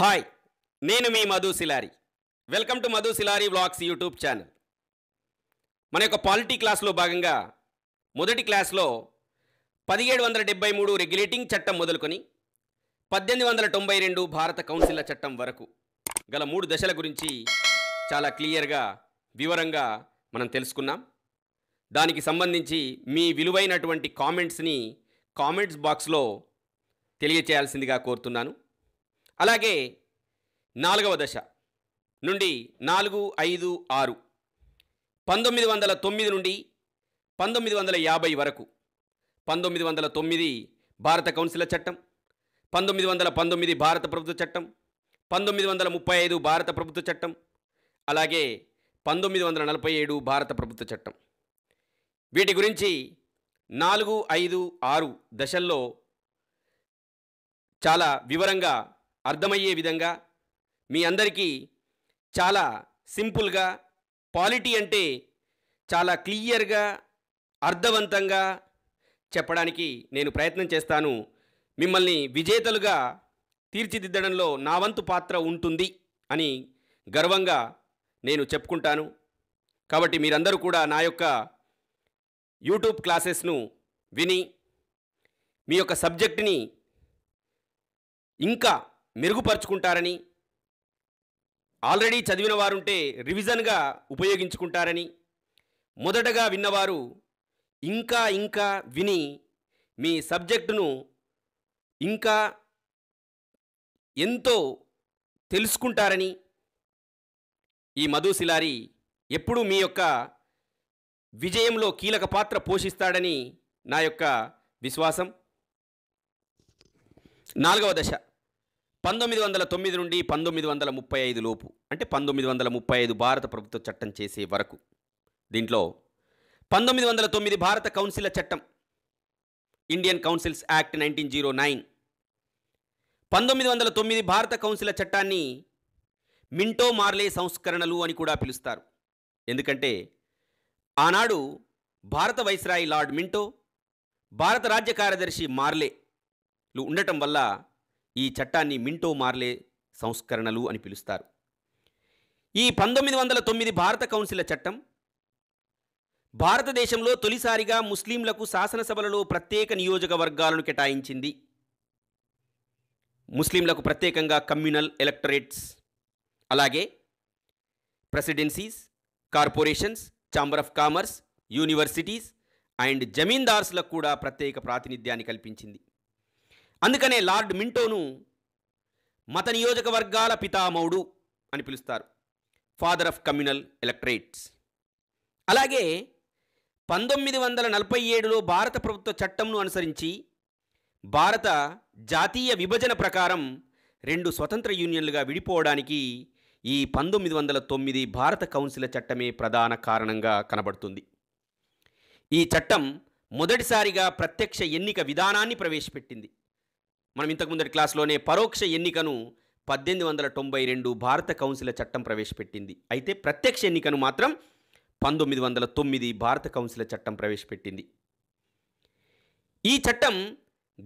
hi నేను మీ Madhu Silari welcome to Madhu Silari blogs YouTube channel మన యొక్క పాలిటీ క్లాస్లో భాగంగా మొదటి క్లాస్లో పదిహేడు వందల డెబ్బై మూడు రెగ్యులేటింగ్ చట్టం మొదలుకొని పద్దెనిమిది వందల తొంభై రెండు భారత కౌన్సిల్ల చట్టం వరకు గల మూడు దశల గురించి చాలా క్లియర్గా వివరంగా మనం తెలుసుకున్నాం దానికి సంబంధించి మీ విలువైనటువంటి కామెంట్స్ని కామెంట్స్ బాక్స్లో తెలియచేయాల్సిందిగా కోరుతున్నాను అలాగే నాలుగవ దశ నుండి నాలుగు ఐదు ఆరు పంతొమ్మిది వందల తొమ్మిది నుండి పంతొమ్మిది వందల యాభై వరకు పంతొమ్మిది వందల తొమ్మిది భారత కౌన్సిల చట్టం పంతొమ్మిది వందల పంతొమ్మిది భారత ప్రభుత్వ చట్టం పంతొమ్మిది వందల ముప్పై ఐదు భారత ప్రభుత్వ చట్టం అలాగే పంతొమ్మిది వందల నలభై ఏడు భారత ప్రభుత్వ చట్టం వీటి గురించి నాలుగు ఐదు ఆరు దశల్లో చాలా వివరంగా అర్థమయ్యే విధంగా మీ అందరికీ చాలా సింపుల్గా పాలిటీ అంటే చాలా క్లియర్గా అర్థవంతంగా చెప్పడానికి నేను ప్రయత్నం చేస్తాను మిమ్మల్ని విజేతలుగా తీర్చిదిద్దడంలో నా వంతు పాత్ర ఉంటుంది అని గర్వంగా నేను చెప్పుకుంటాను కాబట్టి మీరందరూ కూడా నా యొక్క యూట్యూబ్ క్లాసెస్ను విని మీ యొక్క సబ్జెక్టుని ఇంకా మెరుగుపరుచుకుంటారని ఆల్రెడీ చదివిన వారుంటే రివిజన్గా ఉపయోగించుకుంటారని మొదటగా విన్నవారు ఇంకా ఇంకా విని మీ సబ్జెక్టును ఇంకా ఎంతో తెలుసుకుంటారని ఈ మధుశిలారి ఎప్పుడూ మీ యొక్క విజయంలో కీలక పాత్ర పోషిస్తాడని నా యొక్క విశ్వాసం నాలుగవ దశ పంతొమ్మిది వందల తొమ్మిది నుండి పంతొమ్మిది వందల ముప్పై ఐదు లోపు అంటే పంతొమ్మిది వందల ముప్పై ఐదు భారత ప్రభుత్వ చట్టం చేసే వరకు దీంట్లో పంతొమ్మిది వందల తొమ్మిది భారత కౌన్సిల్ చట్టం Indian councils act nineteen zero nine పంతొమ్మిది వందల తొమ్మిది భారత కౌన్సిల్ చట్టాన్ని మింటో మార్లే సంస్కరణలు అని కూడా పిలుస్తారు ఎందుకంటే ఆనాడు భారత వైస్రాయి లార్డ్ మింటో భారత రాజ్య కార్యదర్శి మార్లేలు ఉండటం వల్ల ఈ చట్టాన్ని మింటో మార్లే సంస్కరణలు అని పిలుస్తారు ఈ పంతొమ్మిది వందల తొమ్మిది భారత కౌన్సిల్ చట్టం భారతదేశంలో తొలిసారిగా ముస్లింలకు శాసనసభలలో ప్రత్యేక నియోజకవర్గాలను కేటాయించింది ముస్లింలకు ప్రత్యేకంగా కమ్యూనల్ ఎలక్టరేట్స్ అలాగే presidencies corporations chamber of commerce universities and జమీందార్స్లకు కూడా ప్రత్యేక ప్రాతినిధ్యాన్ని కల్పించింది అందుకనే లార్డ్ మింటోను మత నియోజకవర్గాల పితామౌడు అని పిలుస్తారు ఫాదర్ ఆఫ్ కమ్యూనల్ ఎలక్ట్రేట్స్ అలాగే పంతొమ్మిది వందల నలభై ఏడులో భారత ప్రభుత్వ చట్టంను అనుసరించి భారత జాతీయ విభజన ప్రకారం రెండు స్వతంత్ర యూనియన్లుగా విడిపోవడానికి ఈ పంతొమ్మిది వందల తొమ్మిది భారత కౌన్సిల చట్టమే ప్రధాన కారణంగా కనబడుతుంది ఈ చట్టం మొదటిసారిగా ప్రత్యక్ష ఎన్నిక విధానాన్ని ప్రవేశపెట్టింది మనం ఇంతకు ముందటి క్లాస్లోనే పరోక్ష ఎన్నికను పద్దెనిమిది వందల తొంభై రెండు భారత కౌన్సిల్ చట్టం ప్రవేశపెట్టింది అయితే ప్రత్యక్ష ఎన్నికను మాత్రం పంతొమ్మిది వందల తొమ్మిది భారత కౌన్సిల్ చట్టం ప్రవేశపెట్టింది ఈ చట్టం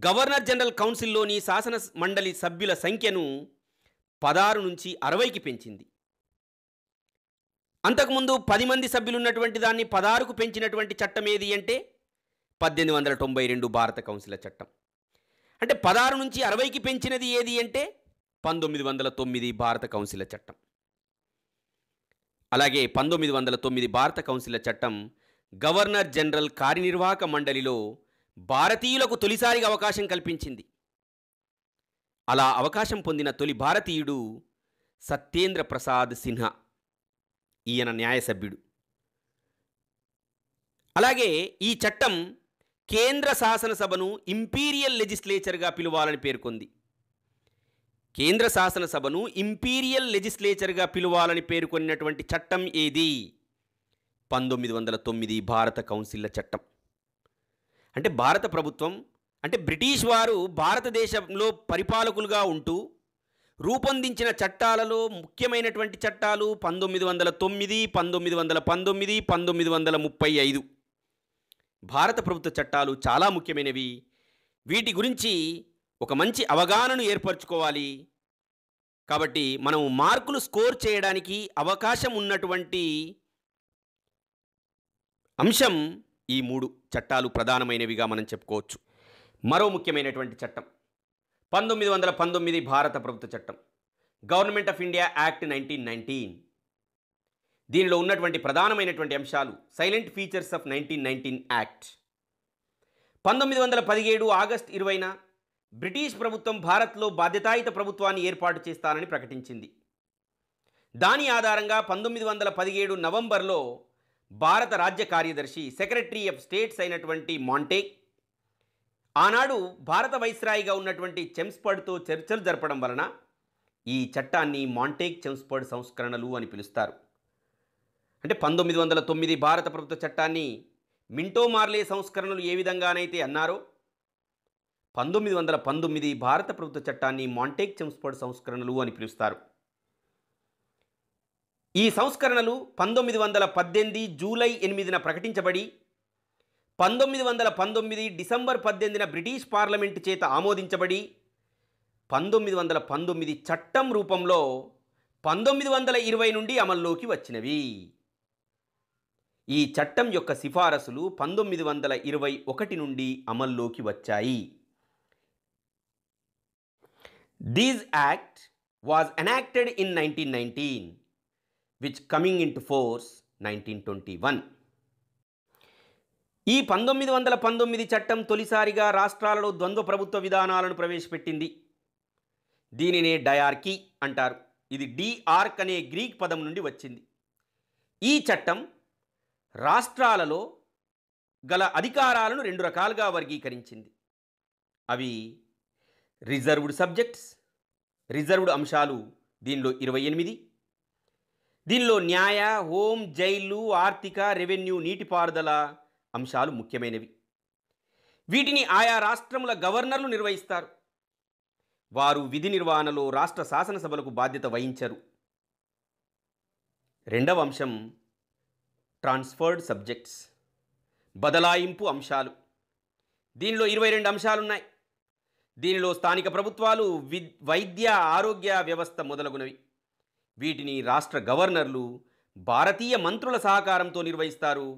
గవర్నర్ జనరల్ కౌన్సిల్లోని శాసన మండలి సభ్యుల సంఖ్యను పదహారు నుంచి అరవైకి పెంచింది అంతకుముందు పది మంది సభ్యులు ఉన్నటువంటి దాన్ని పదహారుకు పెంచినటువంటి చట్టం ఏది అంటే పద్దెనిమిది వందల తొంభై రెండు భారత కౌన్సిల్ చట్టం అంటే పదహారు నుంచి అరవైకి పెంచినది ఏది అంటే పంతొమ్మిది వందల తొమ్మిది భారత కౌన్సిల చట్టం అలాగే పంతొమ్మిది వందల తొమ్మిది భారత కౌన్సిల చట్టం గవర్నర్ జనరల్ కార్యనిర్వాహక మండలిలో భారతీయులకు తొలిసారిగా అవకాశం కల్పించింది అలా అవకాశం పొందిన తొలి భారతీయుడు సత్యేంద్ర ప్రసాద్ సిన్హా ఈయన న్యాయ సభ్యుడు అలాగే ఈ చట్టం కేంద్ర శాసనసభను ఇంపీరియల్ లెజిస్లేచర్గా పిలవాలని పేర్కొంది కేంద్ర శాసనసభను ఇంపీరియల్ లెజిస్లేచర్గా పిలవాలని పేర్కొన్నటువంటి చట్టం ఏది పంతొమ్మిది వందల తొమ్మిది భారత కౌన్సిల్ల చట్టం అంటే భారత ప్రభుత్వం అంటే బ్రిటిష్ వారు భారతదేశంలో పరిపాలకులుగా ఉంటూ రూపొందించిన చట్టాలలో ముఖ్యమైనటువంటి చట్టాలు పంతొమ్మిది వందల తొమ్మిది పంతొమ్మిది వందల పంతొమ్మిది పంతొమ్మిది వందల ముప్పై ఐదు భారత ప్రభుత్వ చట్టాలు చాలా ముఖ్యమైనవి వీటి గురించి ఒక మంచి అవగాహనను ఏర్పరచుకోవాలి కాబట్టి మనం మార్కులు స్కోర్ చేయడానికి అవకాశం ఉన్నటువంటి అంశం ఈ మూడు చట్టాలు ప్రధానమైనవిగా మనం చెప్పుకోవచ్చు మరో ముఖ్యమైనటువంటి చట్టం పంతొమ్మిది వందల పంతొమ్మిది భారత ప్రభుత్వ చట్టం government of India act nineteen nineteen దీనిలో ఉన్నటువంటి ప్రధానమైనటువంటి అంశాలు salient features of nineteen nineteen act పంతొమ్మిది వందల పదిహేడు ఆగస్ట్ ఇరవైన బ్రిటిష్ ప్రభుత్వం భారత్లో బాధ్యతాయుత ప్రభుత్వాన్ని ఏర్పాటు చేస్తానని ప్రకటించింది దాని ఆధారంగా పంతొమ్మిది వందల పదిహేడు నవంబర్లో భారత రాజ్య కార్యదర్శి సెక్రటరీ ఆఫ్ స్టేట్స్ అయినటువంటి మాంటేక్ ఆనాడు భారత వైస్రాయిగా ఉన్నటువంటి చెమ్స్పర్డ్తో చర్చలు జరపడం వలన ఈ చట్టాన్ని మాంటేక్ చెమ్స్పర్డ్ సంస్కరణలు అని పిలుస్తారు అంటే పంతొమ్మిది వందల తొమ్మిది భారత ప్రభుత్వ చట్టాన్ని మింటో మార్లే సంస్కరణలు ఏ విధంగానైతే అన్నారో పంతొమ్మిది వందల పంతొమ్మిది భారత ప్రభుత్వ చట్టాన్ని మాంటేక్ చెంస్ఫర్డ్ సంస్కరణలు అని పిలుస్తారు ఈ సంస్కరణలు పంతొమ్మిది వందల పద్దెనిమిది జూలై ఎనిమిదిన ప్రకటించబడి పంతొమ్మిది వందల పంతొమ్మిది డిసెంబర్ పద్దెనిమిదిన బ్రిటిష్ పార్లమెంటు చేత ఆమోదించబడి పంతొమ్మిది వందల పంతొమ్మిది చట్టం రూపంలో పంతొమ్మిది వందల ఇరవై నుండి అమల్లోకి వచ్చినవి ఈ చట్టం యొక్క సిఫారసులు పంతొమ్మిది వందల ఇరవై ఒకటి నుండి అమల్లోకి వచ్చాయి these act was enacted in nineteen nineteen which coming into force nineteen twenty one ఈ పంతొమ్మిది వందల పంతొమ్మిది చట్టం తొలిసారిగా రాష్ట్రాలలో ద్వంద్వ ప్రభుత్వ విధానాలను ప్రవేశపెట్టింది దీనినే డయార్కీ అంటారు ఇది డిఆర్క్ అనే గ్రీక్ పదం నుండి వచ్చింది ఈ చట్టం రాష్ట్రాలలో గల అధికారాలను రెండు రకాలుగా వర్గీకరించింది అవి రిజర్వ్డ్ సబ్జెక్ట్స్ రిజర్వ్డ్ అంశాలు దీనిలో ఇరవై ఎనిమిది దీనిలో న్యాయ హోం జైలు ఆర్థిక రెవెన్యూ నీటిపారుదల అంశాలు ముఖ్యమైనవి వీటిని ఆయా రాష్ట్రముల గవర్నర్లు నిర్వహిస్తారు వారు విధి నిర్వహణలో రాష్ట్ర శాసనసభలకు బాధ్యత వహించరు రెండవ అంశం ట్రాన్స్ఫర్డ్ సబ్జెక్ట్స్ బదలాయింపు అంశాలు దీనిలో ఇరవై రెండు అంశాలున్నాయి దీనిలో స్థానిక ప్రభుత్వాలు వి వైద్య ఆరోగ్య వ్యవస్థ మొదలగునవి వీటిని రాష్ట్ర గవర్నర్లు భారతీయ మంత్రుల సహకారంతో నిర్వహిస్తారు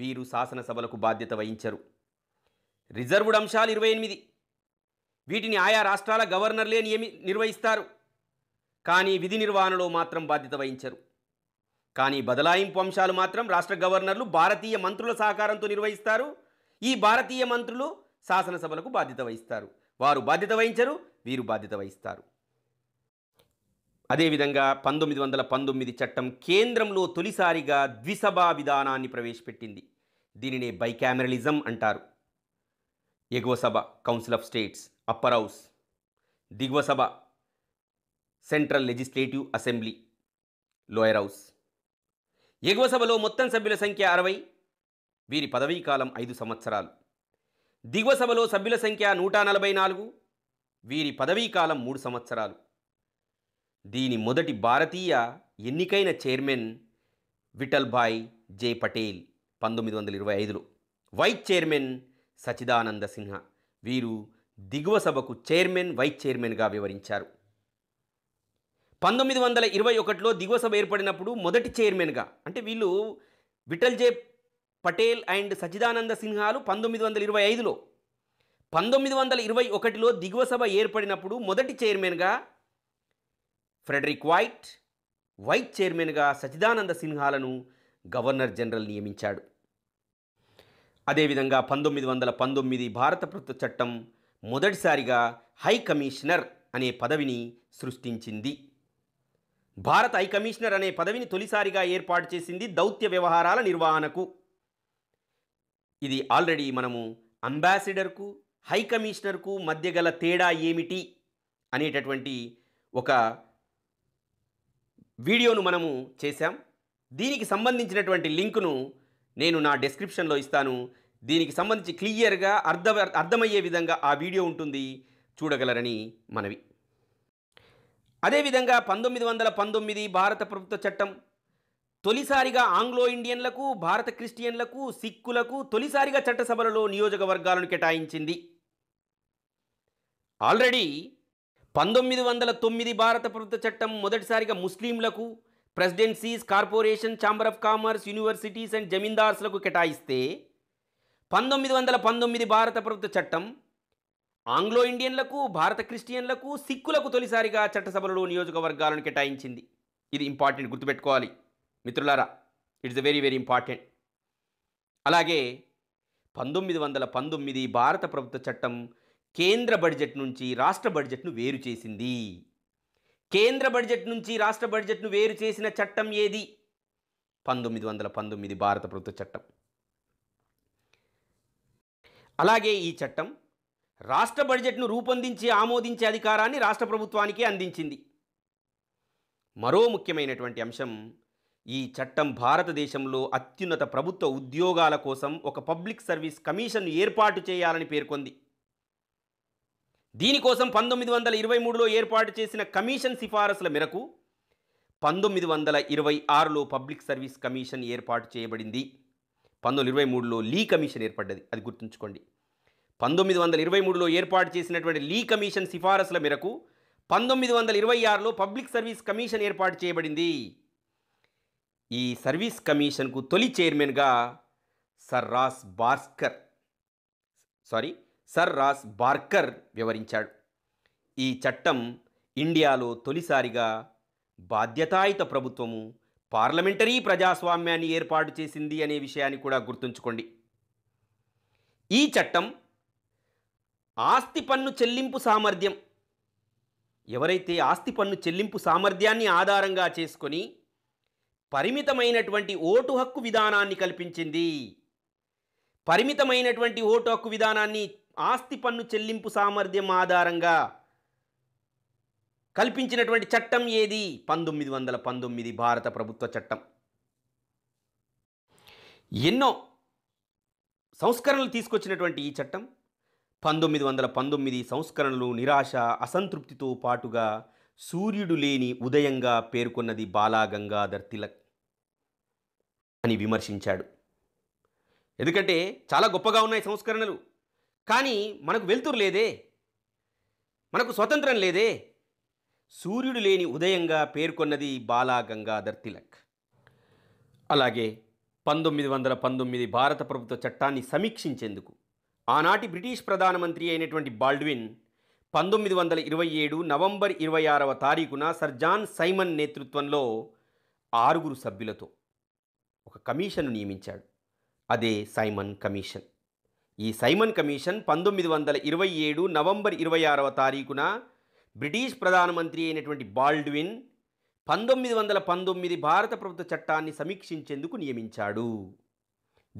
వీరు శాసనసభలకు బాధ్యత వహించరు రిజర్వ్డ్ అంశాలు ఇరవై ఎనిమిది వీటిని ఆయా రాష్ట్రాల గవర్నర్లే నియమి నిర్వహిస్తారు కానీ విధి నిర్వహణలో మాత్రం బాధ్యత వహించరు కానీ బదలాయింపు అంశాలు మాత్రం రాష్ట్ర గవర్నర్లు భారతీయ మంత్రుల సహకారంతో నిర్వహిస్తారు ఈ భారతీయ మంత్రులు శాసనసభలకు బాధ్యత వహిస్తారు వారు బాధ్యత వహించరు వీరు బాధ్యత వహిస్తారు అదేవిధంగా పంతొమ్మిది వందల పంతొమ్మిది చట్టం కేంద్రంలో తొలిసారిగా ద్విసభా విధానాన్ని ప్రవేశపెట్టింది దీనినే బైకామెరలిజం అంటారు ఎగువ సభ council of states upper house దిగువ సభ central legislative assembly lower house ఎగువ సభలో మొత్తం సభ్యుల సంఖ్య అరవై వీరి పదవీ కాలం ఐదు సంవత్సరాలు దిగువ సభలో సభ్యుల సంఖ్య నూట నలభై నాలుగు వీరి పదవీ కాలం మూడు సంవత్సరాలు దీని మొదటి భారతీయ ఎన్నికైన చైర్మన్ విఠల్భాయ్ జే పటేల్ పంతొమ్మిది వందల ఇరవై ఐదులో వైస్ చైర్మన్ సచిదానంద సిన్హ వీరు దిగువ సభకు చైర్మన్ వైస్ చైర్మన్గా వివరించారు పంతొమ్మిది వందల ఇరవై ఒకటిలో దిగువ సభ ఏర్పడినప్పుడు మొదటి చైర్మన్గా అంటే వీళ్ళు విఠల్ జే పటేల్ అండ్ సచిదానంద సిన్హాలు పంతొమ్మిది వందల ఇరవై ఐదులో పంతొమ్మిది వందల ఇరవై ఒకటిలో దిగువ సభ ఏర్పడినప్పుడు మొదటి చైర్మన్గా ఫ్రెడరిక్ వైట్ వైట్ చైర్మన్గా సచిదానంద సిన్హాలను గవర్నర్ జనరల్ నియమించాడు అదేవిధంగా పంతొమ్మిది వందల పంతొమ్మిది భారత ప్రభుత్వ చట్టం మొదటిసారిగా హై కమిషనర్ అనే పదవిని సృష్టించింది భారత హైకమిషనర్ అనే పదవిని తొలిసారిగా ఏర్పాటు చేసింది దౌత్య వ్యవహారాల నిర్వహణకు ఇది ఆల్రెడీ మనము అంబాసిడర్కు హైకమిషనర్కు మధ్య గల తేడా ఏమిటి అనేటటువంటి ఒక వీడియోను మనము చేశాం దీనికి సంబంధించినటువంటి లింకును నేను నా డిస్క్రిప్షన్లో ఇస్తాను దీనికి సంబంధించి క్లియర్గా అర్థ అర్థమయ్యే విధంగా ఆ వీడియో ఉంటుంది చూడగలరని మనవి అదేవిధంగా పంతొమ్మిది వందల పంతొమ్మిది భారత ప్రభుత్వ చట్టం తొలిసారిగా ఆంగ్లో ఇండియన్లకు భారత క్రిస్టియన్లకు సిక్కులకు తొలిసారిగా చట్టసభలలో నియోజకవర్గాలను కేటాయించింది ఆల్రెడీ పంతొమ్మిది వందల తొమ్మిది భారత ప్రభుత్వ చట్టం మొదటిసారిగా ముస్లింలకు presidencies corporation chamber of commerce universities and జమీందార్స్లకు కేటాయిస్తే పంతొమ్మిది వందల పంతొమ్మిది భారత ప్రభుత్వ చట్టం ఆంగ్లో ఇండియన్లకు భారత క్రిస్టియన్లకు సిక్కులకు తొలిసారిగా చట్టసభలలో నియోజకవర్గాలను కేటాయించింది ఇది ఇంపార్టెంట్ గుర్తుపెట్టుకోవాలి మిత్రులారా ఇట్స్ వెరీ వెరీ ఇంపార్టెంట్ అలాగే పంతొమ్మిది వందల పంతొమ్మిది భారత ప్రభుత్వ చట్టం కేంద్ర బడ్జెట్ నుంచి రాష్ట్ర బడ్జెట్ను వేరు చేసింది కేంద్ర బడ్జెట్ నుంచి రాష్ట్ర బడ్జెట్ను వేరు చేసిన చట్టం ఏది పంతొమ్మిది వందల పంతొమ్మిది భారత ప్రభుత్వ చట్టం అలాగే ఈ చట్టం రాష్ట్ర బడ్జెట్ను రూపొందించి ఆమోదించే అధికారాన్ని రాష్ట్ర ప్రభుత్వానికి అందించింది మరో ముఖ్యమైనటువంటి అంశం ఈ చట్టం భారతదేశంలో అత్యున్నత ప్రభుత్వ ఉద్యోగాల కోసం ఒక పబ్లిక్ సర్వీస్ కమిషన్ను ఏర్పాటు చేయాలని పేర్కొంది దీనికోసం పంతొమ్మిది వందల ఇరవై మూడులో ఏర్పాటు చేసిన కమిషన్ సిఫారసుల మేరకు పంతొమ్మిది వందల ఇరవై ఆరులో పబ్లిక్ సర్వీస్ కమిషన్ ఏర్పాటు చేయబడింది పంతొమ్మిది ఇరవై మూడులో లీ కమిషన్ ఏర్పడ్డది అది గుర్తుంచుకోండి పంతొమ్మిది వందల ఇరవై మూడులో ఏర్పాటు చేసినటువంటి లీ కమిషన్ సిఫారసుల మేరకు పంతొమ్మిది వందల ఇరవై ఆరులో పబ్లిక్ సర్వీస్ కమిషన్ ఏర్పాటు చేయబడింది ఈ సర్వీస్ కమిషన్కు తొలి చైర్మన్గా sir Ross Barskar sorry sir Ross Barker వివరించాడు ఈ చట్టం ఇండియాలో తొలిసారిగా బాధ్యతాయుత ప్రభుత్వము పార్లమెంటరీ ప్రజాస్వామ్యాన్ని ఏర్పాటు చేసింది అనే విషయాన్ని కూడా గుర్తుంచుకోండి ఈ చట్టం ఆస్తి పన్ను చెల్లింపు సామర్థ్యం ఎవరైతే ఆస్తి పన్ను చెల్లింపు సామర్థ్యాన్ని ఆధారంగా చేసుకొని పరిమితమైనటువంటి ఓటు హక్కు విధానాన్ని కల్పించింది పరిమితమైనటువంటి ఓటు హక్కు విధానాన్ని ఆస్తి పన్ను చెల్లింపు సామర్థ్యం ఆధారంగా కల్పించినటువంటి చట్టం ఏది పంతొమ్మిది వందల పంతొమ్మిది భారత ప్రభుత్వ చట్టం ఎన్నో సంస్కరణలు తీసుకొచ్చినటువంటి ఈ చట్టం పంతొమ్మిది వందల పంతొమ్మిది సంస్కరణలు నిరాశ అసంతృప్తితో పాటుగా సూర్యుడు లేని ఉదయంగా పేర్కొన్నది బాలా గంగాధర్ తిలక్ అని విమర్శించాడు ఎందుకంటే చాలా గొప్పగా ఉన్నాయి సంస్కరణలు కానీ మనకు వెలుతురు లేదే మనకు స్వతంత్రం లేదే సూర్యుడు లేని ఉదయంగా పేర్కొన్నది బాలా గంగాధర్ తిలక్ అలాగే పంతొమ్మిది వందల పంతొమ్మిది భారత ప్రభుత్వ చట్టాన్ని సమీక్షించేందుకు ఆనాటి బ్రిటిష్ ప్రధానమంత్రి అయినటువంటి బాల్డ్విన్ పంతొమ్మిది వందల ఇరవై ఏడు నవంబర్ ఇరవై ఆరవ తారీఖున సర్ జాన్ సైమన్ నేతృత్వంలో ఆరుగురు సభ్యులతో ఒక కమిషన్ను నియమించాడు అదే సైమన్ కమిషన్ ఈ సైమన్ కమిషన్ పంతొమ్మిది వందల ఇరవై ఏడు నవంబర్ ఇరవై ఆరవ తారీఖున బ్రిటిష్ ప్రధానమంత్రి అయినటువంటి బాల్డ్విన్ పంతొమ్మిది వందల పంతొమ్మిది భారత ప్రభుత్వ చట్టాన్ని సమీక్షించేందుకు నియమించాడు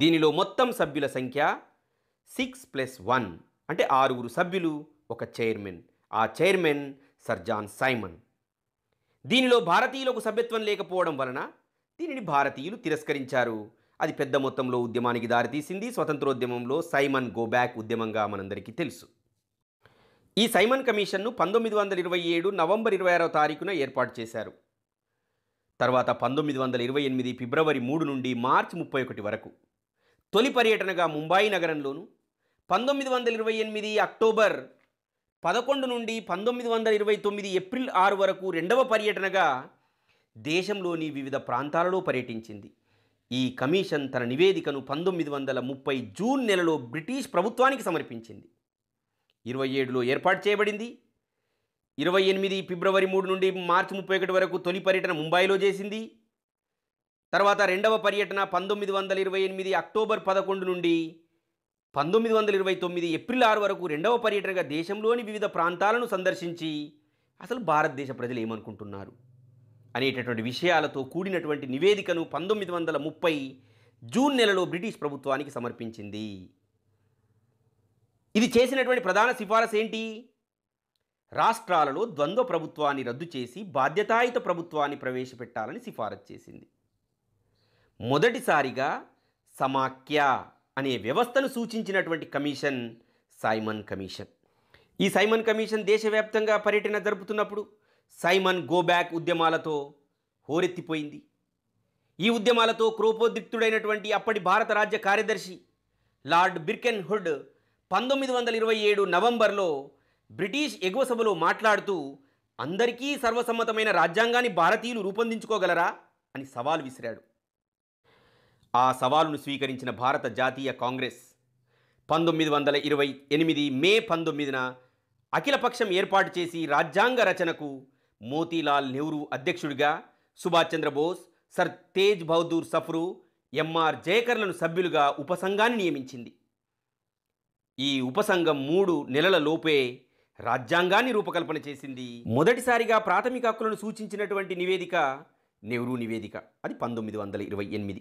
దీనిలో మొత్తం సభ్యుల సంఖ్య సిక్స్ ప్లస్ వన్ అంటే ఆరుగురు సభ్యులు ఒక చైర్మన్ ఆ చైర్మన్ సర్ జాన్ సైమన్ దీనిలో భారతీయులకు సభ్యత్వం లేకపోవడం వలన దీనిని భారతీయులు తిరస్కరించారు అది పెద్ద మొత్తంలో ఉద్యమానికి దారితీసింది స్వతంత్రోద్యమంలో సైమన్ గోబ్యాక్ ఉద్యమంగా మనందరికీ తెలుసు ఈ సైమన్ కమిషన్ను పంతొమ్మిది వందల ఇరవై ఏడు నవంబర్ ఇరవై ఆరో తారీఖున ఏర్పాటు చేశారు తర్వాత పంతొమ్మిది వందల ఇరవై ఎనిమిది ఫిబ్రవరి మూడు నుండి మార్చి ముప్పై ఒకటి వరకు తొలి పర్యటనగా ముంబాయి నగరంలోను పంతొమ్మిది వందల ఇరవై ఎనిమిది అక్టోబర్ పదకొండు నుండి పంతొమ్మిది వందల ఇరవై తొమ్మిది ఏప్రిల్ ఆరు వరకు రెండవ పర్యటనగా దేశంలోని వివిధ ప్రాంతాలలో పర్యటించింది ఈ కమిషన్ తన నివేదికను పంతొమ్మిది వందల ముప్పై జూన్ నెలలో బ్రిటిష్ ప్రభుత్వానికి సమర్పించింది ఇరవై ఏడులో ఏర్పాటు చేయబడింది ఇరవై ఎనిమిది ఫిబ్రవరి మూడు నుండి మార్చి ముప్పై ఒకటి వరకు తొలి పర్యటన ముంబైలో చేసింది తర్వాత రెండవ పర్యటన పంతొమ్మిది వందల ఇరవై ఎనిమిది అక్టోబర్ పదకొండు నుండి పంతొమ్మిది వందల ఇరవై తొమ్మిది ఏప్రిల్ ఆరు వరకు రెండవ పర్యటనగా దేశంలోని వివిధ ప్రాంతాలను సందర్శించి అసలు భారతదేశ ప్రజలు ఏమనుకుంటున్నారు అనేటటువంటి విషయాలతో కూడినటువంటి నివేదికను పంతొమ్మిది వందల ముప్పై జూన్ నెలలో బ్రిటిష్ ప్రభుత్వానికి సమర్పించింది ఇది చేసినటువంటి ప్రధాన సిఫారసు ఏంటి రాష్ట్రాలలో ద్వంద్వ ప్రభుత్వాన్ని రద్దు చేసి బాధ్యతాయుత ప్రభుత్వాన్ని ప్రవేశపెట్టాలని సిఫారసు చేసింది మొదటిసారిగా సమాఖ్య అనే వ్యవస్థను సూచించినటువంటి కమిషన్ సైమన్ కమిషన్ ఈ సైమన్ కమిషన్ దేశవ్యాప్తంగా పర్యటన జరుపుతున్నప్పుడు సైమన్ గోబ్యాక్ ఉద్యమాలతో హోరెత్తిపోయింది ఈ ఉద్యమాలతో క్రోపోద్రిక్తుడైనటువంటి అప్పటి భారత రాజ్య కార్యదర్శి లార్డ్ బిర్కెన్ హుడ్ పంతొమ్మిది వందల ఇరవై ఏడు నవంబర్లో బ్రిటిష్ ఎగువ సభలో మాట్లాడుతూ అందరికీ సర్వసమ్మతమైన రాజ్యాంగాన్ని భారతీయులు రూపొందించుకోగలరా అని సవాల్ విసిరాడు ఆ సవాలును స్వీకరించిన భారత జాతీయ కాంగ్రెస్ పంతొమ్మిది వందల ఇరవై ఎనిమిది మే పంతొమ్మిదిన అఖిలపక్షం ఏర్పాటు చేసి రాజ్యాంగ రచనకు మోతీలాల్ నెహ్రూ అధ్యక్షుడిగా సుభాష్ చంద్రబోస్ సర్ తేజ్ బహదూర్ సఫ్రు ఎంఆర్ జయకర్లను సభ్యులుగా ఉపసంఘాన్ని నియమించింది ఈ ఉపసంఘం మూడు నెలల లోపే రాజ్యాంగాన్ని రూపకల్పన చేసింది మొదటిసారిగా ప్రాథమిక హక్కులను సూచించినటువంటి నివేదిక నెహ్రూ నివేదిక అది పంతొమ్మిది వందల ఇరవై ఎనిమిది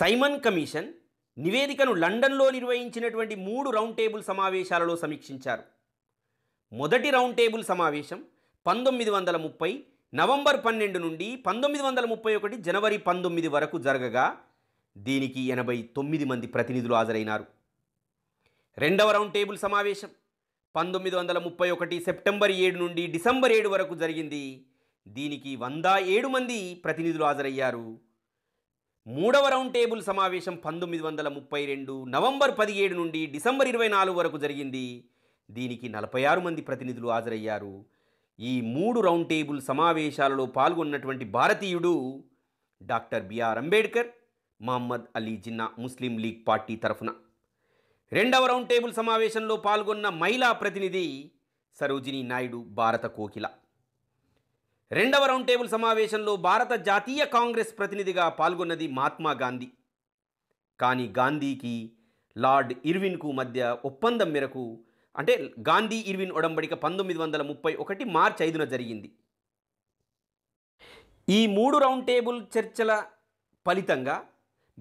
సైమన్ కమిషన్ నివేదికను లండన్లో నిర్వహించినటువంటి మూడు రౌండ్ టేబుల్ సమావేశాలలో సమీక్షించారు మొదటి రౌండ్ టేబుల్ సమావేశం పంతొమ్మిది వందల ముప్పై నవంబర్ పన్నెండు నుండి పంతొమ్మిది వందల ముప్పై ఒకటి జనవరి పంతొమ్మిది వరకు జరగగా దీనికి ఎనభై తొమ్మిది మంది ప్రతినిధులు హాజరైనారు రెండవ రౌండ్ టేబుల్ సమావేశం పంతొమ్మిది వందల ముప్పై ఒకటి సెప్టెంబర్ ఏడు నుండి డిసెంబర్ ఏడు వరకు జరిగింది దీనికి వంద ఏడు మంది ప్రతినిధులు హాజరయ్యారు మూడవ రౌండ్ టేబుల్ సమావేశం పంతొమ్మిది వందల ముప్పై రెండు నవంబర్ పదిహేడు నుండి డిసెంబర్ ఇరవై నాలుగు వరకు జరిగింది దీనికి నలభై ఆరు మంది ప్రతినిధులు హాజరయ్యారు ఈ మూడు రౌండ్ టేబుల్ సమావేశాలలో పాల్గొన్నటువంటి భారతీయుడు doctor B R Ambedkar Mohammad Ali Jinnah Muslim league party తరఫున రెండవ రౌండ్ టేబుల్ సమావేశంలో పాల్గొన్న మహిళా ప్రతినిధి సరోజిని నాయుడు భారత కోకిల రెండవ రౌండ్ టేబుల్ సమావేశంలో భారత జాతీయ కాంగ్రెస్ ప్రతినిధిగా పాల్గొన్నది మహాత్మా గాంధీ కానీ గాంధీకి లార్డ్ ఇర్విన్కు మధ్య ఒప్పందం మేరకు అంటే గాంధీ ఇర్విన్ ఒడంబడిక పంతొమ్మిది వందల ముప్పై ఒకటి మార్చ్ ఐదున జరిగింది ఈ మూడు రౌండ్ టేబుల్ చర్చల ఫలితంగా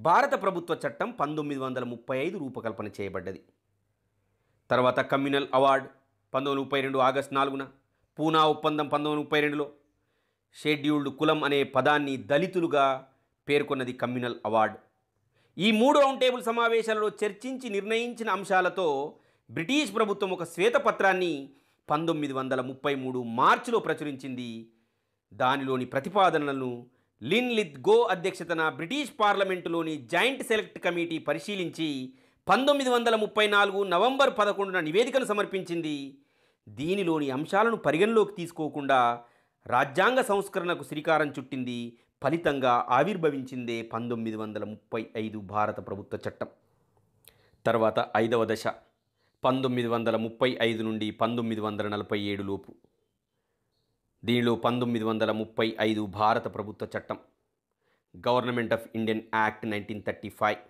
భారత ప్రభుత్వ చట్టం పంతొమ్మిది వందల ముప్పై ఐదు రూపకల్పన చేయబడ్డది తర్వాత కమ్యూనల్ అవార్డ్ పంతొమ్మిది ముప్పై రెండు ఆగస్టు నాలుగున పూనా ఒప్పందం పంతొమ్మిది ముప్పై రెండులో షెడ్యూల్డ్ కులం అనే పదాన్ని దళితులుగా పేర్కొన్నది కమ్యూనల్ అవార్డు ఈ మూడు రౌండ్ టేబుల్ సమావేశాలలో చర్చించి నిర్ణయించిన అంశాలతో బ్రిటిష్ ప్రభుత్వం ఒక శ్వేతపత్రాన్ని పంతొమ్మిది వందల ముప్పై మూడు మార్చిలో ప్రచురించింది దానిలోని ప్రతిపాదనలను లిన్ లిత్ గో అధ్యక్షతన బ్రిటిష్ పార్లమెంటులోని జాయింట్ సెలెక్ట్ కమిటీ పరిశీలించి పంతొమ్మిది వందల ముప్పై నాలుగు నవంబర్ పదకొండున నివేదికను సమర్పించింది దీనిలోని అంశాలను పరిగణలోకి తీసుకోకుండా రాజ్యాంగ సంస్కరణకు శ్రీకారం చుట్టింది ఫలితంగా ఆవిర్భవించిందే పంతొమ్మిది వందల ముప్పై ఐదు భారత ప్రభుత్వ చట్టం తర్వాత ఐదవ దశ పంతొమ్మిది వందల ముప్పై ఐదు నుండి పంతొమ్మిది వందల నలభై ఏడు లోపు దీనిలో పంతొమ్మిది వందల ముప్పై ఐదు భారత ప్రభుత్వ చట్టం government of Indian act nineteen thirty five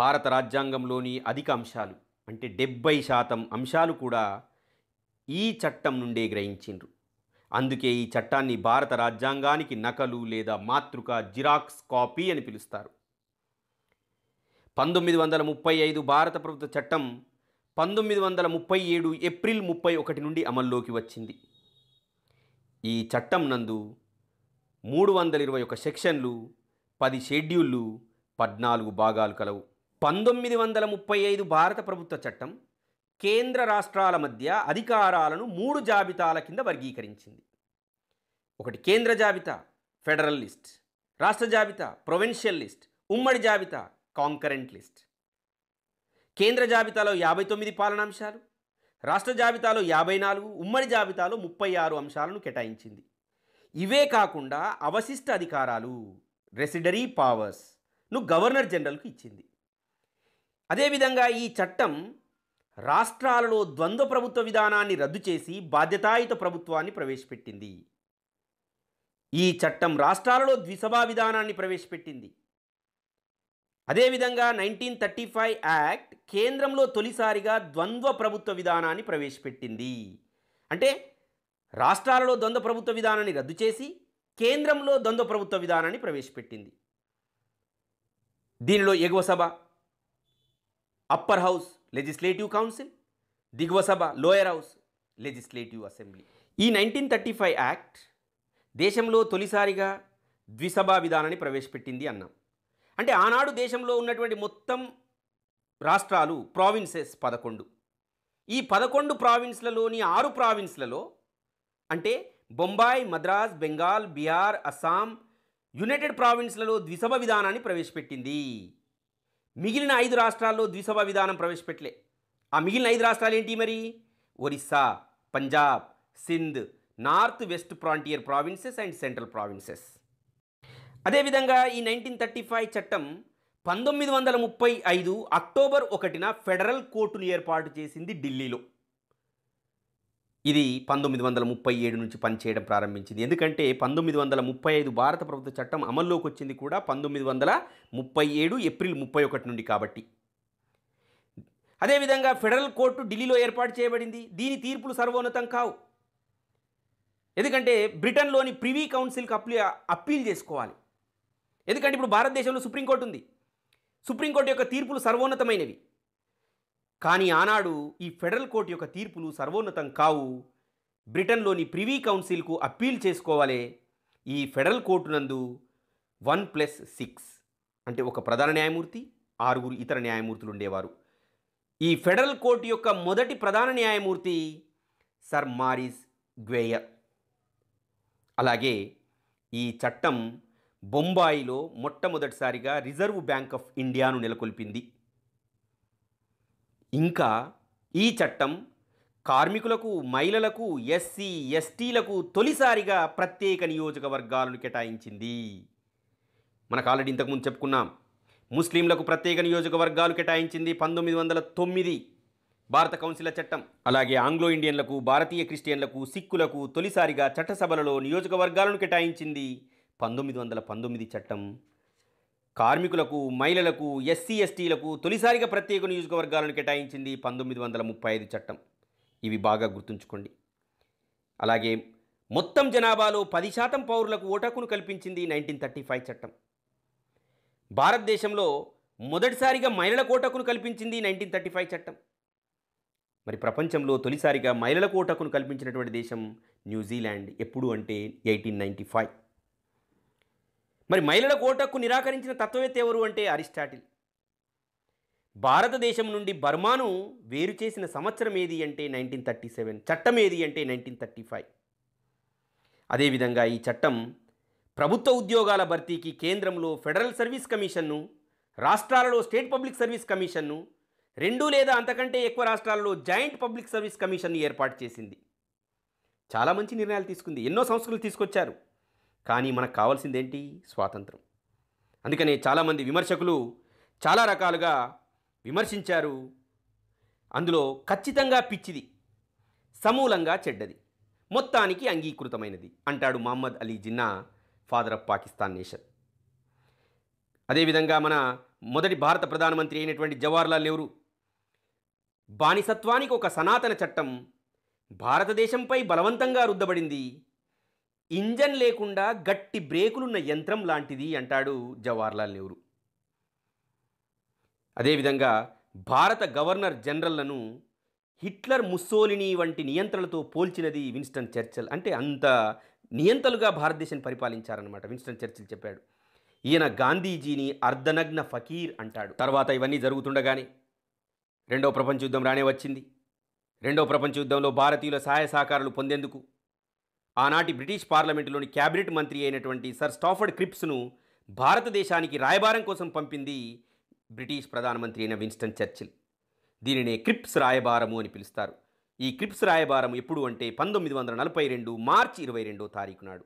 భారత రాజ్యాంగంలోని అధిక అంశాలు అంటే డెబ్బై శాతం అంశాలు కూడా ఈ చట్టం నుండే గ్రహించిండ్రు అందుకే ఈ చట్టాన్ని భారత రాజ్యాంగానికి నకలు లేదా మాతృక జిరాక్స్ కాపీ అని పిలుస్తారు పంతొమ్మిది వందల ముప్పై ఐదు భారత ప్రభుత్వ చట్టం పంతొమ్మిది వందల ముప్పై ఏడు ఏప్రిల్ ముప్పై ఒకటి నుండి అమల్లోకి వచ్చింది ఈ చట్టం నందు మూడు వందల ఇరవై ఒక సెక్షన్లు పది షెడ్యూళ్ళు పద్నాలుగు భాగాలు కలవు పంతొమ్మిది వందల ముప్పై ఐదు భారత ప్రభుత్వ చట్టం కేంద్ర రాష్ట్రాల మధ్య అధికారాలను మూడు జాబితాల కింద వర్గీకరించింది ఒకటి కేంద్ర జాబితా ఫెడరల్ లిస్ట్ రాష్ట్ర జాబితా ప్రొవిన్షియల్ లిస్ట్ ఉమ్మడి జాబితా కాంకరెంట్ లిస్ట్ కేంద్ర జాబితాలో యాభై తొమ్మిది పాలనాంశాలు రాష్ట్ర జాబితాలో యాభై నాలుగు ఉమ్మడి జాబితాలో ముప్పై ఆరు అంశాలను కేటాయించింది ఇవే కాకుండా అవశిష్ట అధికారాలు రెసిడరీ పవర్స్ ను గవర్నర్ జనరల్కు ఇచ్చింది అదేవిధంగా ఈ చట్టం రాష్ట్రాలలో ద్వంద్వ ప్రభుత్వ విధానాన్ని రద్దు చేసి బాధ్యతాయుత ప్రభుత్వాన్ని ప్రవేశపెట్టింది ఈ చట్టం రాష్ట్రాలలో ద్విసభా విధానాన్ని ప్రవేశపెట్టింది అదేవిధంగా నైన్టీన్ థర్టీ ఫైవ్ యాక్ట్ కేంద్రంలో తొలిసారిగా ద్వంద్వ ప్రభుత్వ విధానాన్ని ప్రవేశపెట్టింది అంటే రాష్ట్రాలలో ద్వంద్వ ప్రభుత్వ విధానాన్ని రద్దు చేసి కేంద్రంలో ద్వంద్వ ప్రభుత్వ విధానాన్ని ప్రవేశపెట్టింది దీనిలో ఎగువ సభ అప్పర్ హౌస్ లెజిస్లేటివ్ కౌన్సిల్ దిగువ సభ లోయర్ హౌస్ లెజిస్లేటివ్ అసెంబ్లీ ఈ నైన్టీన్ థర్టీ ఫైవ్ యాక్ట్ దేశంలో తొలిసారిగా ద్విసభా విధానాన్ని ప్రవేశపెట్టింది అన్నాం అంటే ఆనాడు దేశంలో ఉన్నటువంటి మొత్తం రాష్ట్రాలు ప్రావిన్సెస్ పదకొండు ఈ పదకొండు ప్రావిన్స్లలోని ఆరు ప్రావిన్స్లలో అంటే బొంబాయి మద్రాస్ బెంగాల్ బీహార్ అస్సాం యునైటెడ్ ప్రావిన్స్లలో ద్విసభ విధానాన్ని ప్రవేశపెట్టింది మిగిలిన ఐదు రాష్ట్రాల్లో ద్విసభ విధానం ప్రవేశపెట్టలే ఆ మిగిలిన ఐదు రాష్ట్రాలు ఏంటి మరి Orissa Punjab Sindh north west frontier provinces and central provinces అదేవిధంగా ఈ నైన్టీన్ థర్టీ ఫైవ్ చట్టం పంతొమ్మిది వందల ముప్పై ఐదు అక్టోబర్ ఒకటిన ఫెడరల్ కోర్టును ఏర్పాటు చేసింది ఢిల్లీలో ఇది పంతొమ్మిది వందల ముప్పై ఏడు నుంచి పనిచేయడం ప్రారంభించింది ఎందుకంటే పంతొమ్మిది వందల ముప్పై ఐదు భారత ప్రభుత్వ చట్టం అమల్లోకి వచ్చింది కూడా పంతొమ్మిది వందల ముప్పై ఏడు ఏప్రిల్ ముప్పై ఒకటి నుండి కాబట్టి అదేవిధంగా ఫెడరల్ కోర్టు ఢిల్లీలో ఏర్పాటు చేయబడింది దీని తీర్పులు సర్వోన్నతం కావు ఎందుకంటే బ్రిటన్లోని ప్రివీ కౌన్సిల్కి అప్లీ అప్పీల్ చేసుకోవాలి ఎందుకంటే ఇప్పుడు భారతదేశంలో సుప్రీంకోర్టు ఉంది సుప్రీంకోర్టు యొక్క తీర్పులు సర్వోన్నతమైనవి కానీ ఆనాడు ఈ ఫెడరల్ కోర్టు యొక్క తీర్పులు సర్వోన్నతం కావు బ్రిటన్లోని ప్రివీ కౌన్సిల్కు అప్పీల్ చేసుకోవాలి ఈ ఫెడరల్ కోర్టు నందు వన్ ప్లస్ సిక్స్ అంటే ఒక ప్రధాన న్యాయమూర్తి ఆరుగురు ఇతర న్యాయమూర్తులు ఉండేవారు ఈ ఫెడరల్ కోర్టు యొక్క మొదటి ప్రధాన న్యాయమూర్తి సర్ మారిస్ గ్వేయర్ అలాగే ఈ చట్టం బొంబాయిలో మొట్టమొదటిసారిగా రిజర్వ్ బ్యాంక్ ఆఫ్ ఇండియాను నెలకొల్పింది ఇంకా ఈ చట్టం కార్మికులకు మహిళలకు ఎస్సీ ఎస్టీలకు తొలిసారిగా ప్రత్యేక నియోజకవర్గాలను కేటాయించింది మనకు ఆల్రెడీ ఇంతకుముందు చెప్పుకున్నాం ముస్లింలకు ప్రత్యేక నియోజకవర్గాలు కేటాయించింది పంతొమ్మిది వందల తొమ్మిది భారత కౌన్సిల చట్టం అలాగే ఆంగ్లో ఇండియన్లకు భారతీయ క్రిస్టియన్లకు సిక్కులకు తొలిసారిగా చట్టసభలలో నియోజకవర్గాలను కేటాయించింది పంతొమ్మిది వందల పంతొమ్మిది చట్టం కార్మికులకు మహిళలకు ఎస్సీ ఎస్టీలకు తొలిసారిగా ప్రత్యేక నియోజకవర్గాలను కేటాయించింది పంతొమ్మిది వందల ముప్పై ఐదు చట్టం ఇవి బాగా గుర్తుంచుకోండి అలాగే మొత్తం జనాభాలో పది శాతం పౌరులకు ఓటకును కల్పించింది నైన్టీన్ థర్టీ ఫైవ్ చట్టం భారతదేశంలో మొదటిసారిగా మహిళల కోటకును కల్పించింది నైన్టీన్ థర్టీ ఫైవ్ చట్టం మరి ప్రపంచంలో తొలిసారిగా మహిళల కోటకును కల్పించినటువంటి దేశం న్యూజిలాండ్ ఎప్పుడు అంటే ఎయిటీన్ నైంటీ ఫైవ్ మరి మహిళల కోటకు నిరాకరించిన తత్వవేత్త ఎవరు అంటే అరిస్టాటిల్ భారతదేశం నుండి బర్మాను వేరు చేసిన సంవత్సరం ఏది అంటే నైన్టీన్ థర్టీ సెవెన్ చట్టం ఏది అంటే నైన్టీన్ థర్టీ ఫైవ్ అదేవిధంగా ఈ చట్టం ప్రభుత్వ ఉద్యోగాల భర్తీకి కేంద్రంలో ఫెడరల్ సర్వీస్ కమిషన్ను రాష్ట్రాలలో స్టేట్ పబ్లిక్ సర్వీస్ కమిషన్ను రెండు లేదా అంతకంటే ఎక్కువ రాష్ట్రాల్లో జాయింట్ పబ్లిక్ సర్వీస్ కమిషన్ని ఏర్పాటు చేసింది చాలా మంచి నిర్ణయాలు తీసుకుంది ఎన్నో సంస్కృతులు తీసుకొచ్చారు కానీ మనకు కావాల్సిందేంటి స్వాతంత్రం అందుకనే చాలామంది విమర్శకులు చాలా రకాలుగా విమర్శించారు అందులో ఖచ్చితంగా పిచ్చిది సమూలంగా చెడ్డది మొత్తానికి అంగీకృతమైనది అంటాడు Mohammad Ali Jinnah father of Pakistan nation అదేవిధంగా మన మొదటి భారత ప్రధానమంత్రి అయినటువంటి జవహర్లాల్ నెహ్రూ బానిసత్వానికి ఒక సనాతన చట్టం భారతదేశంపై బలవంతంగా రుద్దబడింది ఇంజన్ లేకుండా గట్టి బ్రేకులున్న యంత్రం లాంటిది అంటాడు జవహర్లాల్ నెహ్రూ అదేవిధంగా భారత గవర్నర్ జనరల్లను హిట్లర్ ముస్సోలిని వంటి నియంత్రణలతో పోల్చినది విన్స్టన్ చర్చిల్ అంటే అంత నియంతలుగా భారతదేశం పరిపాలించారనమాట విన్స్టన్ చర్చిల్ చెప్పాడు ఈయన గాంధీజీని అర్ధనగ్న ఫకీర్ అంటాడు తర్వాత ఇవన్నీ జరుగుతుండగానే రెండో ప్రపంచ యుద్ధం రానే వచ్చింది రెండో ప్రపంచ యుద్ధంలో భారతీయుల సహాయ సహకారాలు పొందేందుకు ఆనాటి బ్రిటిష్ పార్లమెంటులోని క్యాబినెట్ మంత్రి అయినటువంటి సర్ స్టాఫర్డ్ క్రిప్స్ను భారతదేశానికి రాయబారం కోసం పంపింది బ్రిటిష్ ప్రధానమంత్రి అయిన విన్స్టన్ చర్చిల్ దీనినే క్రిప్స్ రాయబారము అని పిలుస్తారు ఈ క్రిప్స్ రాయబారం ఎప్పుడు అంటే పంతొమ్మిది వందల నలభై రెండు మార్చి ఇరవై రెండో తారీఖు నాడు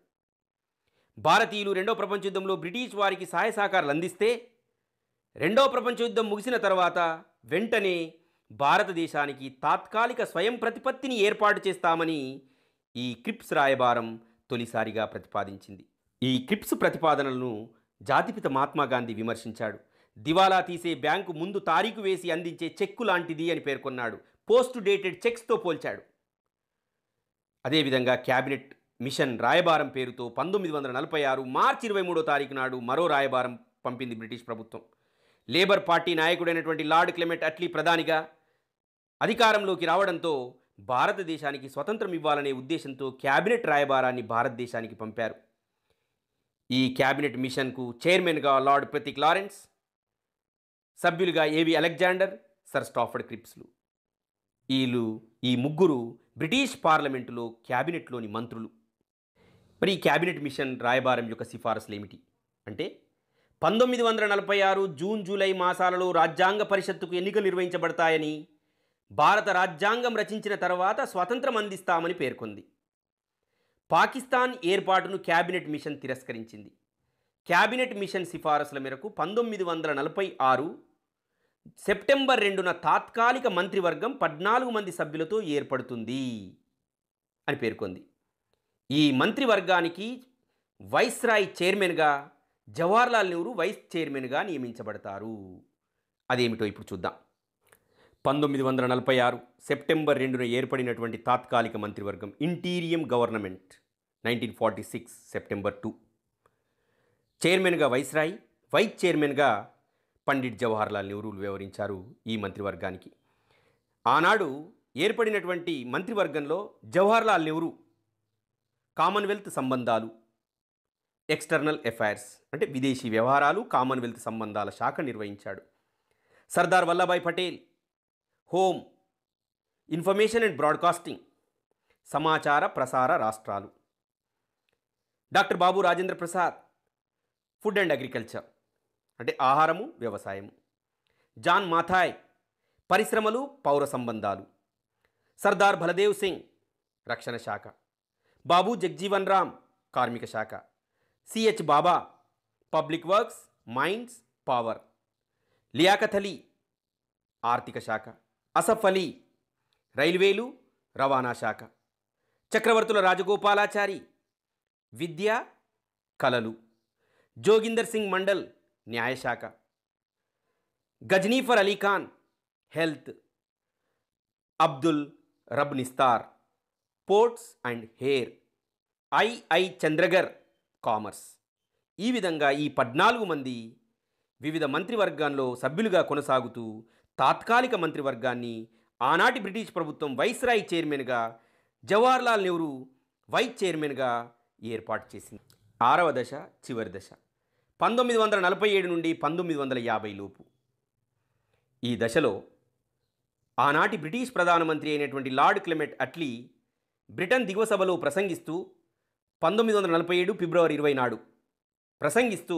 భారతీయులు రెండో ప్రపంచ యుద్ధంలో బ్రిటిష్ వారికి సహాయ సహకారాలు అందిస్తే రెండో ప్రపంచ యుద్ధం ముగిసిన తర్వాత వెంటనే భారతదేశానికి తాత్కాలిక స్వయం ప్రతిపత్తిని ఏర్పాటు చేస్తామని ఈ క్రిప్స్ రాయబారం తొలిసారిగా ప్రతిపాదించింది ఈ క్రిప్స్ ప్రతిపాదనలను జాతిపిత మహాత్మాగాంధీ విమర్శించాడు దివాలా తీసే బ్యాంకు ముందు తారీఖు వేసి అందించే చెక్కు లాంటిది అని పేర్కొన్నాడు పోస్ట్ డేటెడ్ చెక్స్తో పోల్చాడు అదేవిధంగా క్యాబినెట్ మిషన్ రాయబారం పేరుతో పంతొమ్మిది వందల నలభై ఆరు మార్చి ఇరవై మూడో తారీఖు నాడు మరో రాయబారం పంపింది బ్రిటిష్ ప్రభుత్వం లేబర్ పార్టీ నాయకుడైనటువంటి లార్డ్ క్లెమెట్ అట్లీ ప్రధానిగా అధికారంలోకి రావడంతో భారతదేశానికి స్వతంత్రం ఇవ్వాలనే ఉద్దేశంతో క్యాబినెట్ రాయబారాన్ని భారతదేశానికి పంపారు ఈ క్యాబినెట్ మిషన్కు చైర్మన్గా లార్డ్ ప్రతీక్ లారెన్స్ సభ్యులుగా ఏవి అలెగ్జాండర్ సర్ స్టాఫర్డ్ క్రిప్స్లు వీళ్ళు ఈ ముగ్గురు బ్రిటిష్ పార్లమెంటులో క్యాబినెట్లోని మంత్రులు మరి ఈ క్యాబినెట్ మిషన్ రాయబారం యొక్క సిఫారసులు ఏమిటి అంటే పంతొమ్మిది వందల నలభై ఆరు జూన్ జూలై మాసాలలో రాజ్యాంగ పరిషత్తుకు ఎన్నికలు నిర్వహించబడతాయని భారత రాజ్యాంగం రచించిన తర్వాత స్వతంత్రం అందిస్తామని పేర్కొంది పాకిస్తాన్ ఏర్పాటును క్యాబినెట్ మిషన్ తిరస్కరించింది క్యాబినెట్ మిషన్ సిఫారసుల మేరకు పంతొమ్మిది వందల నలభై ఆరు సెప్టెంబర్ రెండున తాత్కాలిక మంత్రివర్గం పద్నాలుగు మంది సభ్యులతో ఏర్పడుతుంది అని పేర్కొంది ఈ మంత్రివర్గానికి వైస్రాయ్ చైర్మన్గా జవహర్లాల్ నెహ్రూ వైస్ చైర్మన్గా నియమించబడతారు అదేమిటో ఇప్పుడు చూద్దాం పంతొమ్మిది వందల నలభై ఆరు సెప్టెంబర్ రెండున ఏర్పడినటువంటి తాత్కాలిక మంత్రివర్గం interim government nineteen forty six September two చైర్మన్గా వైస్రాయ్ వైస్ చైర్మన్గా పండిట్ జవహర్లాల్ నెహ్రూ వివరించారు ఈ మంత్రివర్గానికి ఆనాడు ఏర్పడినటువంటి మంత్రివర్గంలో జవహర్లాల్ నెహ్రూ కామన్వెల్త్ సంబంధాలు ఎక్స్టర్నల్ అఫైర్స్ అంటే విదేశీ వ్యవహారాలు కామన్వెల్త్ సంబంధాల శాఖ నిర్వహించాడు Sardar Vallabhbhai Patel home information and broadcasting సమాచార ప్రసార రాష్ట్రాలు doctor Babu Rajendra Prasad food and agriculture అంటే ఆహారము వ్యవసాయము జాన్ మాథాయ్ పరిశ్రమలు పౌర సంబంధాలు సర్దార్ బలదేవ్ సింగ్ రక్షణ శాఖ బాబు జగ్జీవన్ రామ్ కార్మిక శాఖ C H Bhabha public works mines power Liaquat Ali Ali ఆర్థిక శాఖ అసఫ్ అలీ రైల్వేలు రవాణా శాఖ చక్రవర్తుల రాజగోపాలాచారి విద్య కళలు జోగిందర్ సింగ్ మండల్ న్యాయశాఖ Ghazanfar Ali Khan health Abdul Rab Nishtar ports and air I I Chundrigar commerce ఈ విధంగా ఈ పద్నాలుగు మంది వివిధ మంత్రివర్గాల్లో సభ్యులుగా కొనసాగుతూ తాత్కాలిక మంత్రివర్గాన్ని ఆనాటి బ్రిటిష్ ప్రభుత్వం వైస్రాయ్ చైర్మన్గా జవహర్లాల్ నెహ్రూ వైస్ చైర్మన్గా ఏర్పాటు చేసింది ఆరవ దశ చివరి దశ పంతొమ్మిది వందల నలభై ఏడు నుండి పంతొమ్మిది వందల యాభై లోపు ఈ దశలో ఆనాటి బ్రిటిష్ ప్రధానమంత్రి అయినటువంటి లార్డ్ క్లెమెట్ అట్లీ బ్రిటన్ దిగువ సభలో ప్రసంగిస్తూ పంతొమ్మిది వందల నలభై ఏడు ఫిబ్రవరి ఇరవై నాడు ప్రసంగిస్తూ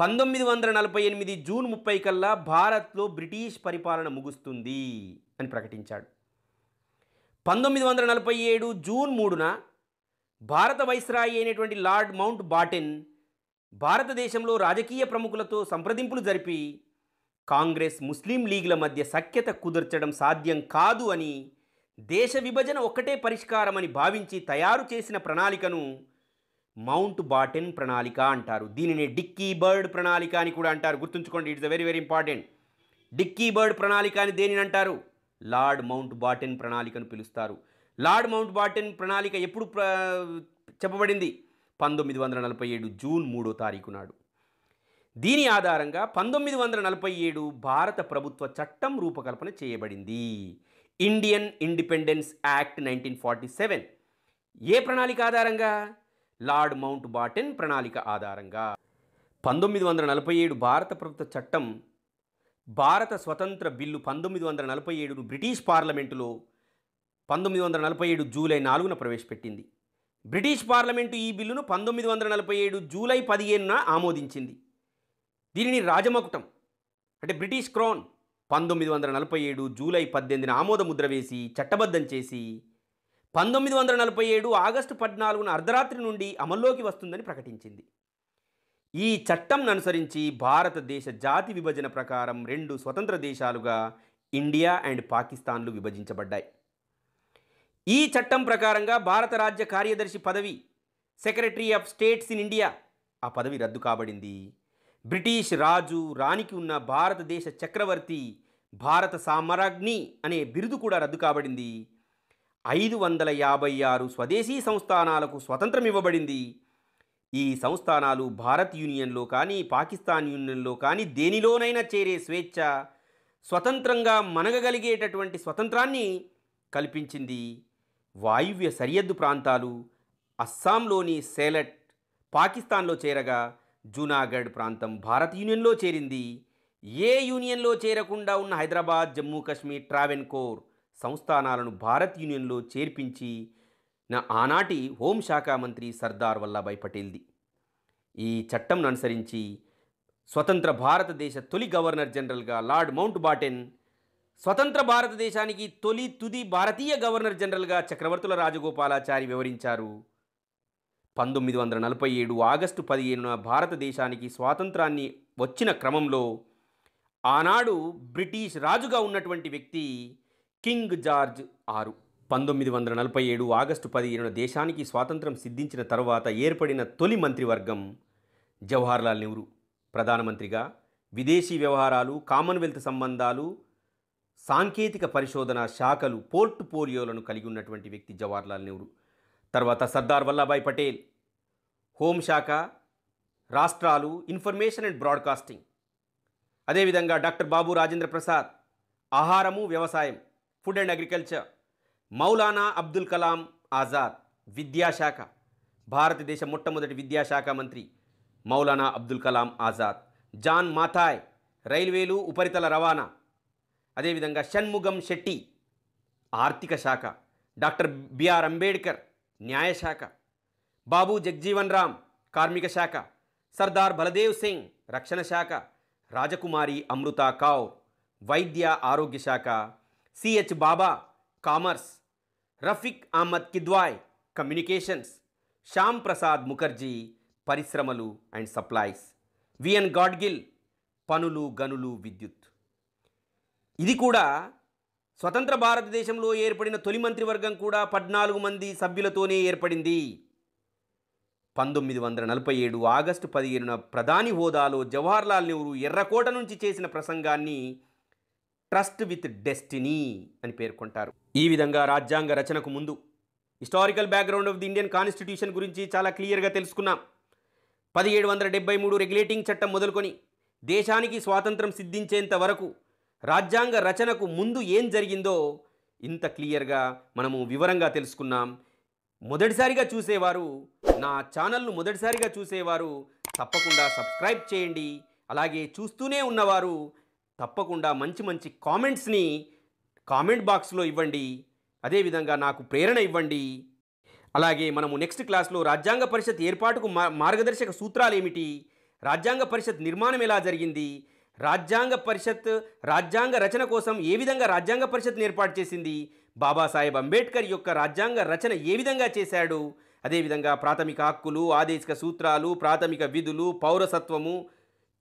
పంతొమ్మిది వందల నలభై ఎనిమిది జూన్ ముప్పై కల్లా భారత్లో బ్రిటిష్ పరిపాలన ముగుస్తుంది అని ప్రకటించాడు పంతొమ్మిది వందల నలభై ఏడు జూన్ మూడున భారత వైస్రాయి అయినటువంటి లార్డ్ మౌంట్ బాటెన్ భారతదేశంలో రాజకీయ ప్రముఖులతో సంప్రదింపులు జరిపి కాంగ్రెస్ ముస్లిం లీగ్ల మధ్య సఖ్యత కుదర్చడం సాధ్యం కాదు అని దేశ విభజన ఒక్కటే పరిష్కారమని భావించి తయారు చేసిన ప్రణాళికను మౌంట్ బాటెన్ ప్రణాళిక అంటారు దీనిని డిక్కీ బర్డ్ ప్రణాళిక అని కూడా అంటారు గుర్తుంచుకోండి it's very very important Dickie bird ప్రణాళిక అని దేనిని అంటారు లార్డ్ మౌంట్ బాటెన్ ప్రణాళికను పిలుస్తారు లార్డ్ మౌంట్ బాటెన్ ప్రణాళిక ఎప్పుడు చెప్పబడింది పంతొమ్మిది వందల నలభై ఏడు జూన్ మూడో తారీఖు నాడు దీని ఆధారంగా పంతొమ్మిది వందల నలభై ఏడు భారత ప్రభుత్వ చట్టం రూపకల్పన చేయబడింది Indian independence act nineteen forty seven ఏ ప్రణాళిక ఆధారంగా లార్డ్ మౌంట్ బాటెన్ ప్రణాళిక ఆధారంగా పంతొమ్మిది వందల నలభై ఏడు భారత ప్రభుత్వ చట్టం భారత స్వతంత్ర బిల్లు పంతొమ్మిది వందల నలభై ఏడును బ్రిటిష్ పార్లమెంటులో పంతొమ్మిది వందల నలభై ఏడు జూలై నాలుగున ప్రవేశపెట్టింది బ్రిటిష్ పార్లమెంటు ఈ బిల్లును పంతొమ్మిది వందల నలభై ఏడు జూలై పదిహేనున ఆమోదించింది దీనిని రాజమకుటం అంటే బ్రిటిష్ క్రౌన్ పంతొమ్మిది వందల నలభై ఏడు జూలై పద్దెనిమిదిన ఆమోదముద్ర వేసి చట్టబద్ధం చేసి పంతొమ్మిది వందల నలభై ఏడు ఆగస్టు పద్నాలుగున అర్ధరాత్రి నుండి అమల్లోకి వస్తుందని ప్రకటించింది ఈ చట్టంను అనుసరించి భారతదేశ జాతి విభజన ప్రకారం రెండు స్వతంత్ర దేశాలుగా ఇండియా అండ్ పాకిస్తాన్లు విభజించబడ్డాయి ఈ చట్టం ప్రకారంగా భారత రాజ్య కార్యదర్శి పదవి secretary of states in India ఆ పదవి రద్దు కాబడింది బ్రిటిష్ రాజు రాణికి ఉన్న భారతదేశ చక్రవర్తి భారత సామరాజ్ని అనే బిరుదు కూడా రద్దు కాబడింది ఐదు వందల యాభై ఆరు స్వదేశీ సంస్థానాలకు స్వతంత్రం ఇవ్వబడింది ఈ సంస్థానాలు భారత్ యూనియన్లో కానీ పాకిస్తాన్ యూనియన్లో కానీ దేనిలోనైనా చేరే స్వేచ్ఛ స్వతంత్రంగా మనగగలిగేటటువంటి స్వతంత్రాన్ని కల్పించింది వాయువ్య సరిహద్దు ప్రాంతాలు అస్సాంలోని సేలట్ పాకిస్తాన్లో చేరగా జూనాగఢ్ ప్రాంతం భారత్ యూనియన్లో చేరింది ఏ యూనియన్లో చేరకుండా ఉన్న హైదరాబాద్ జమ్మూ కాశ్మీర్ ట్రావెన్కోర్ సంస్థానాలను భారత్ యూనియన్లో చేర్పించి నా ఆనాటి హోంశాఖ మంత్రి సర్దార్ వల్లభాయ్ పటేల్ది ఈ చట్టంను అనుసరించి స్వతంత్ర భారతదేశ తొలి గవర్నర్ జనరల్గా లార్డ్ మౌంట్ బాటెన్ స్వతంత్ర భారతదేశానికి తొలి తుది భారతీయ గవర్నర్ జనరల్గా చక్రవర్తుల రాజగోపాలాచారి వివరించారు పంతొమ్మిది వందల నలభై ఏడు ఆగస్టు పదిహేనున భారతదేశానికి స్వాతంత్రాన్ని వచ్చిన క్రమంలో ఆనాడు బ్రిటిష్ రాజుగా ఉన్నటువంటి వ్యక్తి కింగ్ జార్జ్ ఆరు పంతొమ్మిది వందల నలభై ఏడు ఆగస్టు పదిహేనున దేశానికి స్వాతంత్రం సిద్ధించిన తర్వాత ఏర్పడిన తొలి మంత్రివర్గం జవహర్లాల్ నెహ్రూ ప్రధానమంత్రిగా విదేశీ వ్యవహారాలు కామన్వెల్త్ సంబంధాలు సాంకేతిక పరిశోధన శాఖలు పోర్ట్ఫోలియోలను కలిగి ఉన్నటువంటి వ్యక్తి జవహర్లాల్ నెహ్రూ తర్వాత సర్దార్ వల్లభాయ్ పటేల్ హోంశాఖ రాష్ట్రాలు ఇన్ఫర్మేషన్ అండ్ బ్రాడ్కాస్టింగ్ అదేవిధంగా డాక్టర్ బాబు రాజేంద్ర ప్రసాద్ ఆహారము వ్యవసాయం food and agriculture Maulana Abdul Kalam Azad విద్యాశాఖ భారతదేశ మొట్టమొదటి విద్యాశాఖ మంత్రి మౌలానా అబ్దుల్ కలాం ఆజాద్ జాన్ మాథాయ్ రైల్వేలు ఉపరితల రవాణా అదేవిధంగా షణ్ముగం శెట్టి ఆర్థిక శాఖ డాక్టర్ బిఆర్ అంబేడ్కర్ న్యాయశాఖ బాబు జగ్జీవన్ రామ్ కార్మిక శాఖ సర్దార్ బలదేవ్ సింగ్ రక్షణ శాఖ రాజకుమారి అమృత కావ్ వైద్య ఆరోగ్య శాఖ C H Bhabha commerce Rafi Ahmed Kidwai communications Shyama Prasad Mukherjee పరిశ్రమలు అండ్ సప్లైస్ విఎన్ గాడ్గిల్ పనులు గనులు విద్యుత్ ఇది కూడా స్వతంత్ర భారతదేశంలో ఏర్పడిన తొలి మంత్రివర్గం కూడా పద్నాలుగు మంది సభ్యులతోనే ఏర్పడింది పంతొమ్మిది వందల నలభై ఏడు ఆగస్టు పదిహేనున ప్రధాని హోదాలో జవహర్లాల్ నెహ్రూ ఎర్రకోట నుంచి చేసిన ప్రసంగాన్ని ట్రస్ట్ విత్ డెస్టినీ అని పేర్కొంటారు ఈ విధంగా రాజ్యాంగ రచనకు ముందు historical background of the Indian constitution గురించి చాలా క్లియర్గా తెలుసుకున్నాం పదిహేడు వందల డెబ్బై మూడు రెగ్యులేటింగ్ చట్టం మొదలుకొని దేశానికి స్వాతంత్రం సిద్ధించేంత వరకు రాజ్యాంగ రచనకు ముందు ఏం జరిగిందో ఇంత క్లియర్గా మనము వివరంగా తెలుసుకున్నాం మొదటిసారిగా చూసేవారు నా ఛానల్ను మొదటిసారిగా చూసేవారు తప్పకుండా సబ్స్క్రైబ్ చేయండి అలాగే చూస్తూనే ఉన్నవారు తప్పకుండా మంచి మంచి కామెంట్స్ని కామెంట్ బాక్స్లో ఇవ్వండి అదేవిధంగా నాకు ప్రేరణ ఇవ్వండి అలాగే మనము నెక్స్ట్ క్లాస్లో రాజ్యాంగ పరిషత్ ఏర్పాటుకు మార్గదర్శక సూత్రాలు ఏమిటి రాజ్యాంగ పరిషత్ నిర్మాణం ఎలా జరిగింది రాజ్యాంగ పరిషత్ రాజ్యాంగ రచన కోసం ఏ విధంగా రాజ్యాంగ పరిషత్ని ఏర్పాటు చేసింది బాబాసాహెబ్ అంబేద్కర్ యొక్క రాజ్యాంగ రచన ఏ విధంగా చేశాడు అదేవిధంగా ప్రాథమిక హక్కులు ఆదేశిక సూత్రాలు ప్రాథమిక విధులు పౌరసత్వము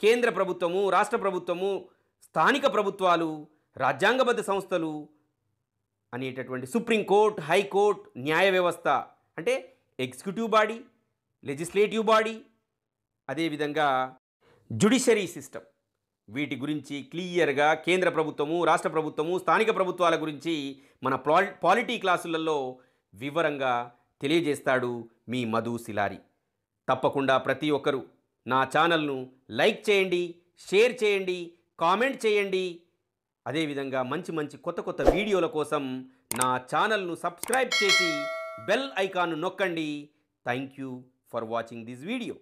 కేంద్ర ప్రభుత్వము రాష్ట్ర ప్రభుత్వము స్థానిక ప్రభుత్వాలు రాజ్యాంగబద్ధ సంస్థలు అనేటటువంటి సుప్రీంకోర్టు హైకోర్టు న్యాయ వ్యవస్థ అంటే ఎగ్జిక్యూటివ్ బాడీ లెజిస్లేటివ్ బాడీ అదేవిధంగా జుడిషరీ సిస్టమ్ వీటి గురించి క్లియర్గా కేంద్ర ప్రభుత్వము రాష్ట్ర ప్రభుత్వము స్థానిక ప్రభుత్వాల గురించి మన పాలిటీ క్లాసులలో వివరంగా తెలియజేస్తాడు మీ మధు శిలారి తప్పకుండా ప్రతి ఒక్కరూ నా ఛానల్ను లైక్ చేయండి షేర్ చేయండి కామెంట్ చేయండి అదేవిధంగా మంచి మంచి కొత్త కొత్త వీడియోల కోసం నా ఛానల్ను సబ్స్క్రైబ్ చేసి బెల్ ఐకాన్ను నొక్కండి thank you for watching this video